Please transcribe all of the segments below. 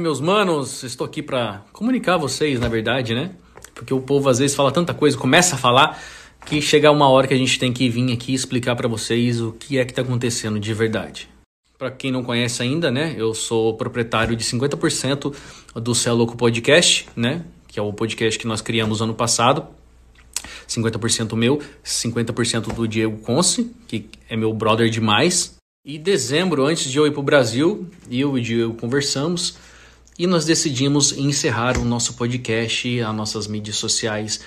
meus manos, estou aqui para comunicar a vocês, na verdade, né? Porque o povo às vezes fala tanta coisa, começa a falar, que chega uma hora que a gente tem que vir aqui explicar para vocês o que é que está acontecendo de verdade. Para quem não conhece ainda, né? Eu sou proprietário de 50% do Céu Louco Podcast, né? Que é o podcast que nós criamos ano passado. 50% meu, 50% do Diego Conce, que é meu brother demais. E dezembro, antes de eu ir para o Brasil, eu e o Diego conversamos e nós decidimos encerrar o nosso podcast, as nossas mídias sociais,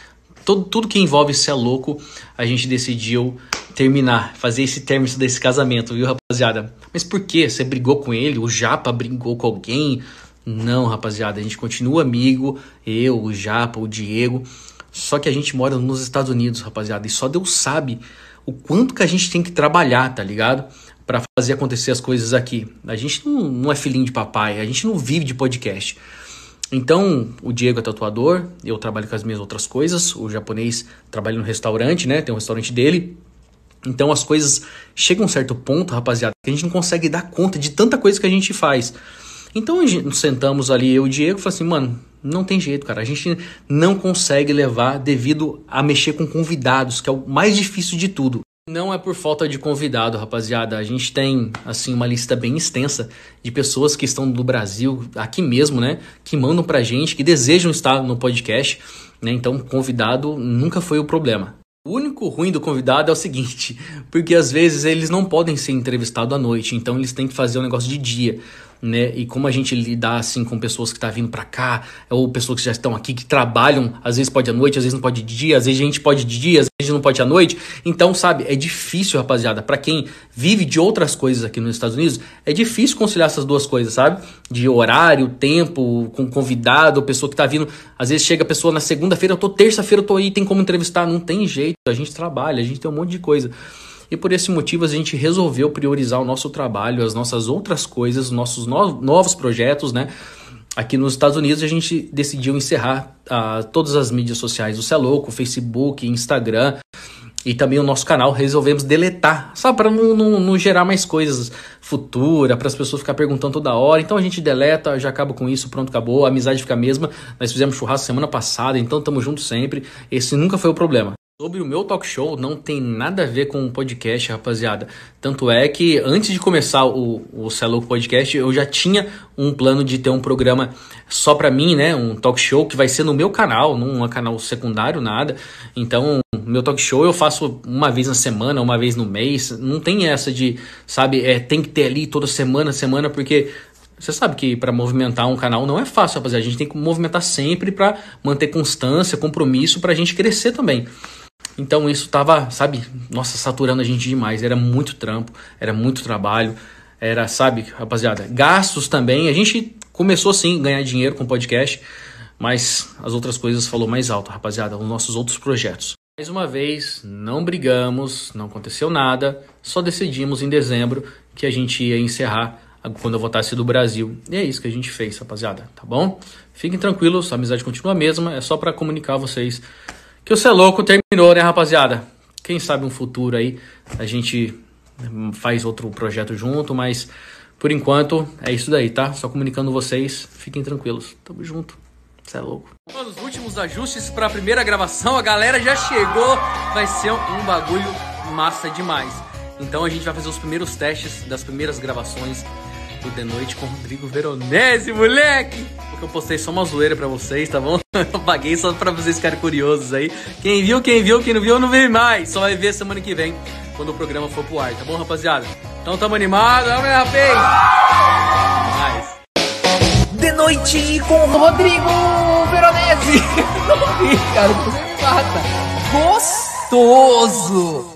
tudo, tudo que envolve Cé Louco, a gente decidiu terminar, fazer esse término desse casamento, viu, rapaziada? Mas por que? Você brigou com ele? O Japa brigou com alguém? Não, rapaziada, a gente continua amigo, eu, o Japa, o Diego. Só que a gente mora nos Estados Unidos, rapaziada, e só Deus sabe o quanto que a gente tem que trabalhar, tá ligado? para fazer acontecer as coisas aqui. A gente não, não, é filhinho de papai, a gente não vive de podcast. Então, o Diego é tatuador, eu trabalho com as minhas outras coisas, o japonês trabalha no restaurante, né? Tem um restaurante dele. Então as coisas chegam a um certo ponto, rapaziada, que a gente não consegue dar conta de tanta coisa que a gente faz. Então a gente, sentamos ali, eu e o Diego, e falamos assim, mano, não tem jeito, cara. A gente não consegue levar devido a mexer com convidados, que é o mais difícil de tudo. Não é por falta de convidado, rapaziada. A gente tem assim uma lista bem extensa de pessoas que estão do Brasil, aqui mesmo, né, que mandam pra gente, que desejam estar no podcast, né? Então, convidado nunca foi o problema. O único ruim do convidado é o seguinte, porque às vezes eles não podem ser entrevistados à noite, então eles têm que fazer um negócio de dia né? E como a gente lidar assim com pessoas que tá vindo para cá, ou pessoas que já estão aqui, que trabalham, às vezes pode à noite, às vezes não pode de dia, às vezes a gente pode de dia, às vezes não pode à noite. Então, sabe, é difícil, rapaziada, para quem vive de outras coisas aqui nos Estados Unidos, é difícil conciliar essas duas coisas, sabe? De horário, tempo, com convidado, pessoa que tá vindo, às vezes chega a pessoa na segunda-feira, eu tô terça-feira, eu tô aí, tem como entrevistar, não tem jeito, a gente trabalha, a gente tem um monte de coisa e por esse motivo a gente resolveu priorizar o nosso trabalho, as nossas outras coisas, os nossos novos projetos, né? Aqui nos Estados Unidos a gente decidiu encerrar uh, todas as mídias sociais o Cé Louco, Facebook, Instagram e também o nosso canal. Resolvemos deletar, só para não, não, não, gerar mais coisas futuras, para as pessoas ficar perguntando toda hora. Então a gente deleta, já acaba com isso, pronto, acabou. A amizade fica a mesma. Nós fizemos churrasco semana passada, então estamos juntos sempre. Esse nunca foi o problema. Sobre o meu talk show, não tem nada a ver com o podcast, rapaziada. Tanto é que antes de começar o, o Celo é Podcast, eu já tinha um plano de ter um programa só pra mim, né? Um talk show que vai ser no meu canal, não é canal secundário, nada. Então, meu talk show eu faço uma vez na semana, uma vez no mês. Não tem essa de, sabe, é, tem que ter ali toda semana, semana, porque você sabe que para movimentar um canal não é fácil, rapaziada. A gente tem que movimentar sempre para manter constância, compromisso, para a gente crescer também. Então isso tava, sabe, nossa, saturando a gente demais. Era muito trampo, era muito trabalho, era, sabe, rapaziada, gastos também. A gente começou sim a ganhar dinheiro com o podcast, mas as outras coisas falou mais alto, rapaziada, os nossos outros projetos. Mais uma vez, não brigamos, não aconteceu nada, só decidimos em dezembro que a gente ia encerrar quando eu voltasse do Brasil. E é isso que a gente fez, rapaziada, tá bom? Fiquem tranquilos, a amizade continua a mesma, é só para comunicar a vocês que o Cê é Louco terminou, né, rapaziada? Quem sabe um futuro aí a gente faz outro projeto junto, mas por enquanto é isso daí, tá? Só comunicando vocês, fiquem tranquilos. Tamo junto. Você é louco. Mano, os últimos ajustes para a primeira gravação, a galera já chegou. Vai ser um bagulho massa demais. Então a gente vai fazer os primeiros testes das primeiras gravações do The Noite com Rodrigo Veronese, moleque! Porque eu postei só uma zoeira pra vocês, tá bom? Eu paguei só pra vocês ficarem curiosos aí. Quem viu, quem viu, quem não viu, não vem mais. Só vai ver semana que vem, quando o programa for pro ar, tá bom, rapaziada? Então tamo animado, vamos, né, rapaz? Mais. Noite com Rodrigo Veronese! não vi, cara, você me mata. Gostoso!